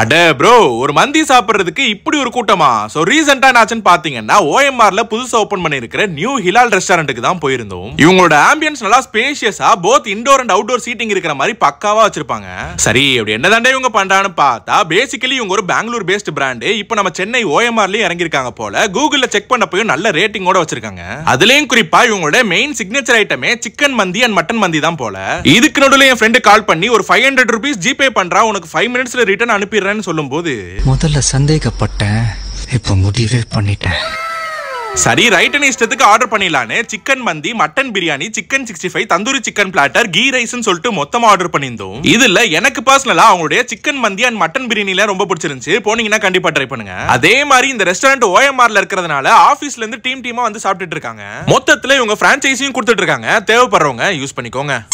அட ப்ரோ ஒரு மந்தி சாப்பிட்றதுக்கு இப்படி ஒரு கூட்டமா ஸோ ரீசெண்டாக என்னாச்சுன்னு பார்த்தீங்கன்னா ஓஎம்ஆர்ல புதுசாக ஓப்பன் பண்ணியிருக்கிற நியூ ஹிலால் ரெஸ்டாரண்ட்டுக்கு தான் போயிருந்தோம் இவங்களோட ஆம்பியன்ஸ் நல்லா ஸ்பேஷியஸா both indoor and outdoor seating இருக்கிற மாதிரி பக்காவா வச்சிருப்பாங்க சரி அப்படி என்னதாண்டே இவங்க பண்றான்னு பார்த்தா பேசிக்கலி இவங்க ஒரு பெங்களூர் பேஸ்ட் பிராண்டு இப்போ நம்ம சென்னை ஓஎம்ஆர்லேயும் இறங்கியிருக்காங்க போல கூகுளில் செக் பண்ணப்பையும் நல்ல ரேட்டிங்கோட வச்சிருக்காங்க அதுலயும் குறிப்பா இவங்களோட மெயின் சிக்னேச்சர் ஐட்டமே சிக்கன் மந்தி அண்ட் மட்டன் மந்தி தான் போல இதுக்கு நடுவில் என் ஃப்ரெண்டு கால் பண்ணி ஒரு ஃபைவ் ஹண்ட்ரட் ருபீஸ் ஜிபே பண்றா உனக்கு ஃபைவ் மினிட்ஸில் ரிட்டர்ன் அனுப்பிடுற சொல்லும் சொல்லும்போது முதல்ல சந்தேகப்பட்டேன் இப்ப முடிவே பண்ணிட்டேன் சரி அண்ட் இஷ்டத்துக்கு ஆர்டர் பண்ணிடலானே சிக்கன் மந்தி mutton biryani chicken sixty five tandoori chicken platter ghee ரைஸ்னு சொல்லிட்டு மொத்தம் ஆர்டர் பண்ணியிருந்தோம் இதுல எனக்கு பர்சனலா அவங்களுடைய சிக்கன் மந்தி அண்ட் மட்டன் பிரியாணில ரொம்ப பிடிச்சிருந்துச்சு போனீங்கன்னா கண்டிப்பா ட்ரை பண்ணுங்க அதே மாதிரி இந்த ரெஸ்டாரண்ட் ஓஎம்ஆர்ல இருக்கிறதுனால ஆஃபீஸ்ல இருந்து டீம் டீமா வந்து சாப்பிட்டுட்டு இருக்காங்க மொத்தத்துல இவங்க பிரான்ச்சைஸியும் கொடுத்துட்டு இருக்காங்க தேவைப்படுறவங்க யூஸ் பண்ணிக்கோங்க